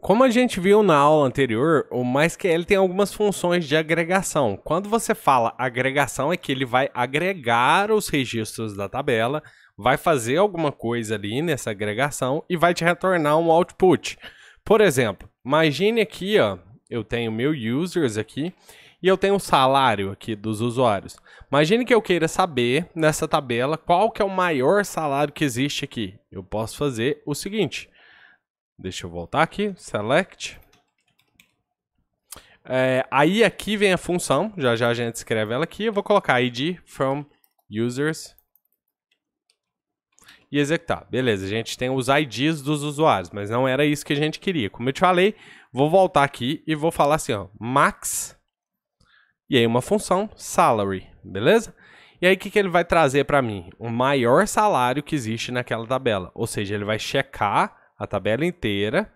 Como a gente viu na aula anterior, o MySQL tem algumas funções de agregação. Quando você fala agregação, é que ele vai agregar os registros da tabela, vai fazer alguma coisa ali nessa agregação e vai te retornar um output. Por exemplo, imagine aqui, ó, eu tenho meu users aqui e eu tenho o salário aqui dos usuários. Imagine que eu queira saber nessa tabela qual que é o maior salário que existe aqui. Eu posso fazer o seguinte, Deixa eu voltar aqui, select. É, aí aqui vem a função, já já a gente escreve ela aqui. Eu vou colocar id from users e executar. Beleza, a gente tem os IDs dos usuários, mas não era isso que a gente queria. Como eu te falei, vou voltar aqui e vou falar assim, ó, max, e aí uma função salary, beleza? E aí o que, que ele vai trazer para mim? O maior salário que existe naquela tabela, ou seja, ele vai checar a tabela inteira,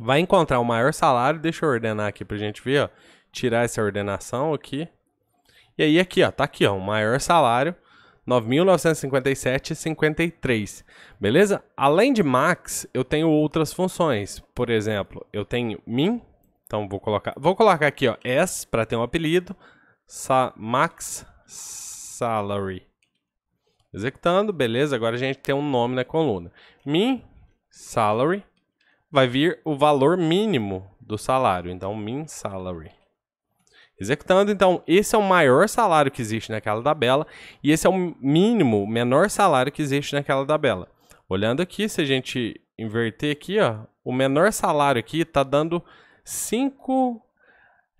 vai encontrar o maior salário, deixa eu ordenar aqui pra gente ver, ó, tirar essa ordenação aqui. E aí aqui, ó, tá aqui, ó, o maior salário, 9.957,53, beleza? Além de max, eu tenho outras funções, por exemplo, eu tenho min, então vou colocar, vou colocar aqui, ó, s para ter um apelido, sa, max salary. Executando, beleza? Agora a gente tem um nome na coluna. Min salary, vai vir o valor mínimo do salário, então min salary. Executando, então, esse é o maior salário que existe naquela tabela e esse é o mínimo, menor salário que existe naquela tabela. Olhando aqui, se a gente inverter aqui, ó, o menor salário aqui está dando 5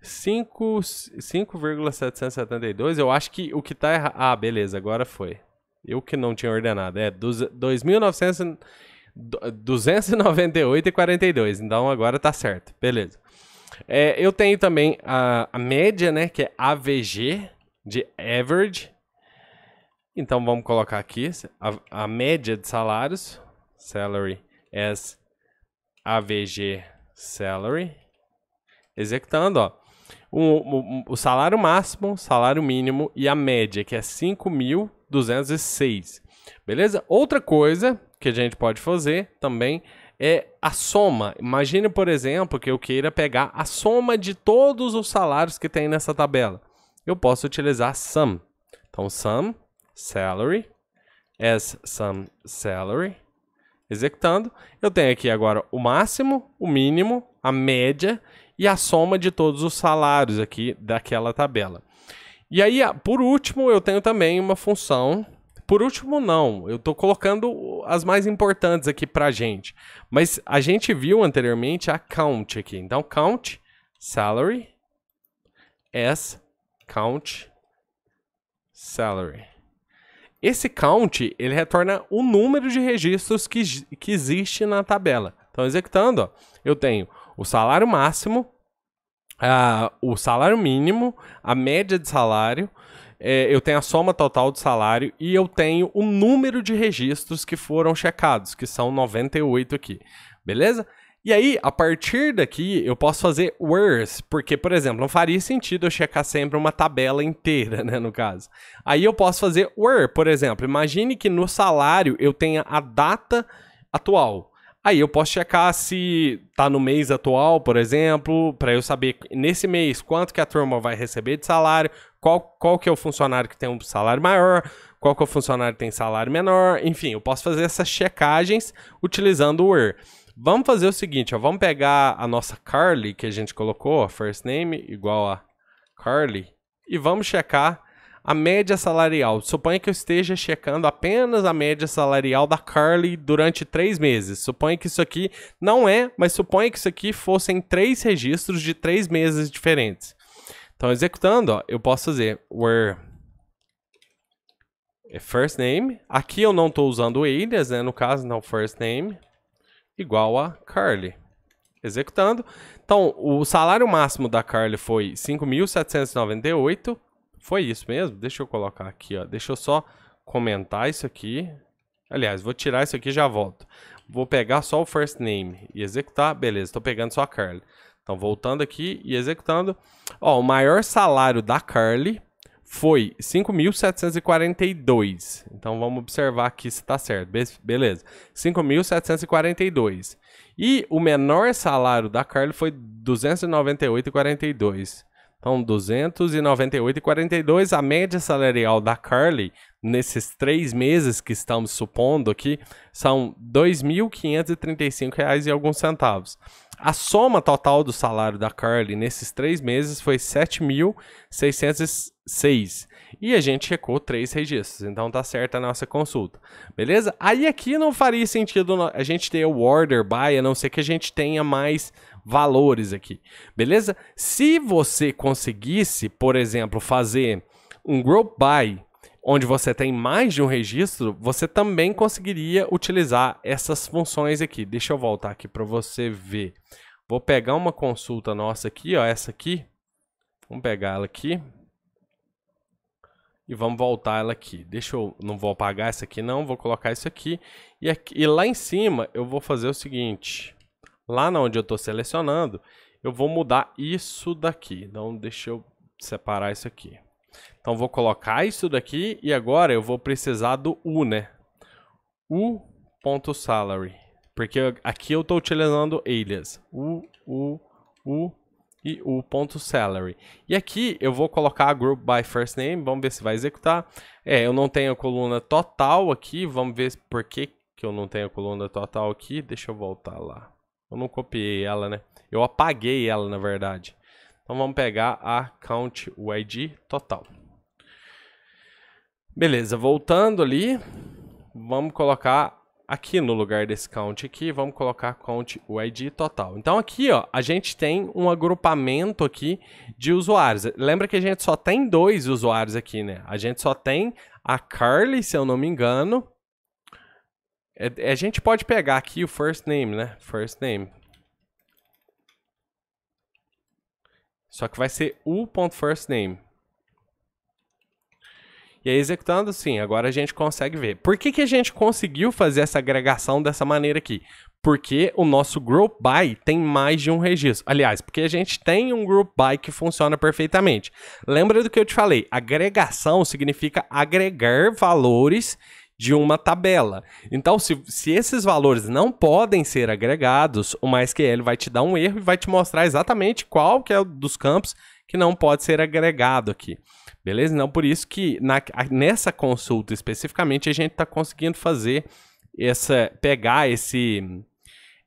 5,772, eu acho que o que está errado... Ah, beleza, agora foi. Eu que não tinha ordenado. É, 2.900... 298 e 42. Então agora tá certo. Beleza. É, eu tenho também a, a, média, né? Que é AVG, de average. Então vamos colocar aqui a, a média de salários. Salary as AVG salary. Executando, ó. O, o, o salário máximo, salário mínimo e a média, que é 5.206. Beleza? Outra coisa que a gente pode fazer também é a soma. Imagine, por exemplo, que eu queira pegar a soma de todos os salários que tem nessa tabela. Eu posso utilizar sum. Então, sum, salary, as sum salary. Executando, eu tenho aqui agora o máximo, o mínimo, a média e a soma de todos os salários aqui daquela tabela. E aí, ah, por último, eu tenho também uma função por último, não. Eu tô colocando as mais importantes aqui pra gente. Mas a gente viu anteriormente a count aqui. Então, count, salary, s, count, salary. Esse count, ele retorna o número de registros que, que existe na tabela. Então, executando, ó, eu tenho o salário máximo, uh, o salário mínimo, a média de salário, é, eu tenho a soma total de salário e eu tenho o número de registros que foram checados, que são 98 aqui, beleza? E aí, a partir daqui, eu posso fazer worse, porque, por exemplo, não faria sentido eu checar sempre uma tabela inteira, né, no caso. Aí eu posso fazer were, por exemplo, imagine que no salário eu tenha a data atual. Aí eu posso checar se tá no mês atual, por exemplo, para eu saber nesse mês quanto que a turma vai receber de salário, qual, qual que é o funcionário que tem um salário maior, qual que é o funcionário que tem salário menor, enfim, eu posso fazer essas checagens utilizando o where. Vamos fazer o seguinte, ó, vamos pegar a nossa Carly que a gente colocou, first name igual a Carly, e vamos checar a média salarial. Suponha que eu esteja checando apenas a média salarial da Carly durante três meses. Suponha que isso aqui não é, mas suponha que isso aqui fossem três registros de três meses diferentes. Então, executando, ó, eu posso fazer where é first name. Aqui eu não estou usando ilhas, né? No caso, não first name igual a Carly executando. Então, o salário máximo da Carly foi 5.798 foi isso mesmo? Deixa eu colocar aqui, ó. Deixa eu só comentar isso aqui. Aliás, vou tirar isso aqui e já volto. Vou pegar só o first name e executar. Beleza, estou pegando só a Carly. Então, voltando aqui e executando. Ó, o maior salário da Carly foi 5.742. Então, vamos observar aqui se está certo. Be beleza, 5.742. E o menor salário da Carly foi 298,42. Então, 298,42. A média salarial da Carly nesses três meses que estamos supondo aqui são R$ 2.535 e alguns centavos. A soma total do salário da Carly nesses três meses foi 7.606. E a gente checou três registros, então tá certa a nossa consulta. Beleza? Aí aqui não faria sentido a gente ter o order by, a não ser que a gente tenha mais valores aqui, beleza? Se você conseguisse, por exemplo, fazer um group by, onde você tem mais de um registro, você também conseguiria utilizar essas funções aqui. Deixa eu voltar aqui para você ver. Vou pegar uma consulta nossa aqui, ó, essa aqui. Vamos pegar ela aqui. E vamos voltar ela aqui. Deixa eu... Não vou apagar essa aqui não, vou colocar isso aqui. E, aqui, e lá em cima eu vou fazer o seguinte lá na onde eu estou selecionando, eu vou mudar isso daqui. Então, deixa eu separar isso aqui. Então, vou colocar isso daqui e agora eu vou precisar do U, né? U.salary. Porque aqui eu estou utilizando alias. U, U, U e U.salary. E aqui eu vou colocar group by first name. Vamos ver se vai executar. É, eu não tenho a coluna total aqui. Vamos ver por que, que eu não tenho a coluna total aqui. Deixa eu voltar lá. Eu não copiei ela, né? Eu apaguei ela, na verdade. Então vamos pegar a count ID total. Beleza, voltando ali, vamos colocar aqui no lugar desse count aqui, vamos colocar count ID total. Então aqui, ó, a gente tem um agrupamento aqui de usuários. Lembra que a gente só tem dois usuários aqui, né? A gente só tem a Carly, se eu não me engano, é, é, a gente pode pegar aqui o first name, né? First name. Só que vai ser u.firstName. E aí, executando, sim, agora a gente consegue ver. Por que, que a gente conseguiu fazer essa agregação dessa maneira aqui? Porque o nosso group by tem mais de um registro. Aliás, porque a gente tem um group by que funciona perfeitamente. Lembra do que eu te falei? Agregação significa agregar valores de uma tabela. Então, se, se esses valores não podem ser agregados, o MySQL vai te dar um erro e vai te mostrar exatamente qual que é dos campos que não pode ser agregado aqui. Beleza? Então, por isso que na, nessa consulta especificamente, a gente está conseguindo fazer essa. pegar esse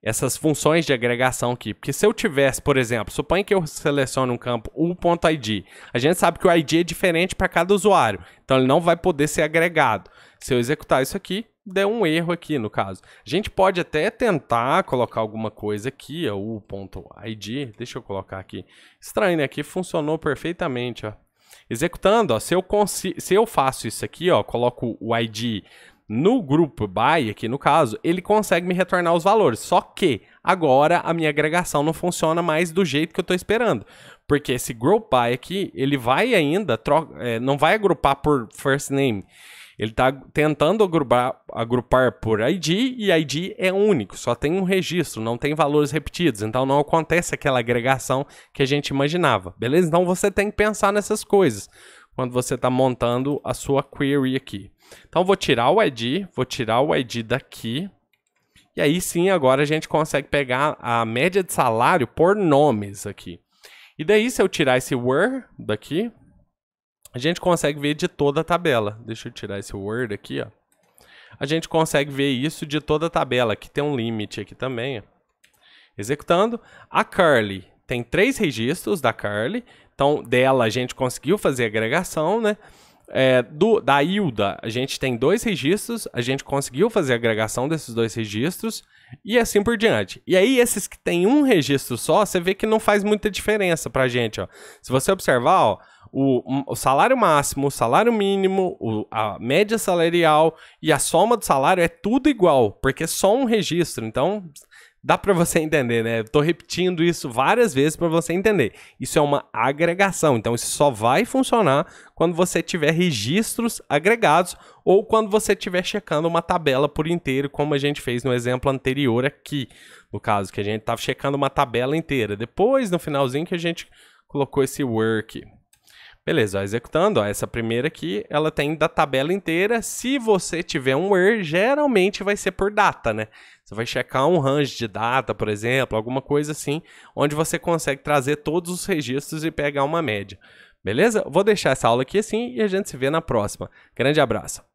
essas funções de agregação aqui. Porque se eu tivesse, por exemplo, suponha que eu selecione um campo U.id. A gente sabe que o ID é diferente para cada usuário, então ele não vai poder ser agregado. Se eu executar isso aqui, deu um erro aqui no caso. A gente pode até tentar colocar alguma coisa aqui, U.id. Deixa eu colocar aqui. Estranho, né? Aqui funcionou perfeitamente, ó. Executando, ó, se eu, se eu faço isso aqui, ó, coloco o ID no grupo buy, aqui no caso, ele consegue me retornar os valores. Só que agora a minha agregação não funciona mais do jeito que eu estou esperando. Porque esse group by aqui, ele vai ainda, troca, é, não vai agrupar por first name. Ele está tentando agrupar, agrupar, por ID e ID é único, só tem um registro, não tem valores repetidos, então não acontece aquela agregação que a gente imaginava, beleza? Então você tem que pensar nessas coisas quando você está montando a sua query aqui. Então, vou tirar o ID, vou tirar o ID daqui. E aí sim, agora a gente consegue pegar a média de salário por nomes aqui. E daí, se eu tirar esse word daqui, a gente consegue ver de toda a tabela. Deixa eu tirar esse word aqui, ó. A gente consegue ver isso de toda a tabela. Aqui tem um limite aqui também, ó. Executando. A curly tem três registros da curly. Então, dela a gente conseguiu fazer agregação, né? É, do, da Hilda, a gente tem dois registros, a gente conseguiu fazer agregação desses dois registros e assim por diante. E aí, esses que tem um registro só, você vê que não faz muita diferença pra gente. Ó. Se você observar, ó, o, o salário máximo, o salário mínimo, o, a média salarial e a soma do salário é tudo igual, porque é só um registro. Então, dá para você entender, né? Estou repetindo isso várias vezes para você entender. Isso é uma agregação, então isso só vai funcionar quando você tiver registros agregados ou quando você estiver checando uma tabela por inteiro, como a gente fez no exemplo anterior aqui, no caso que a gente estava tá checando uma tabela inteira. Depois, no finalzinho que a gente colocou esse work. Beleza, ó, executando, ó, essa primeira aqui, ela tem da tabela inteira. Se você tiver um where, geralmente vai ser por data, né? Você vai checar um range de data, por exemplo, alguma coisa assim, onde você consegue trazer todos os registros e pegar uma média. Beleza? Vou deixar essa aula aqui assim e a gente se vê na próxima. Grande abraço!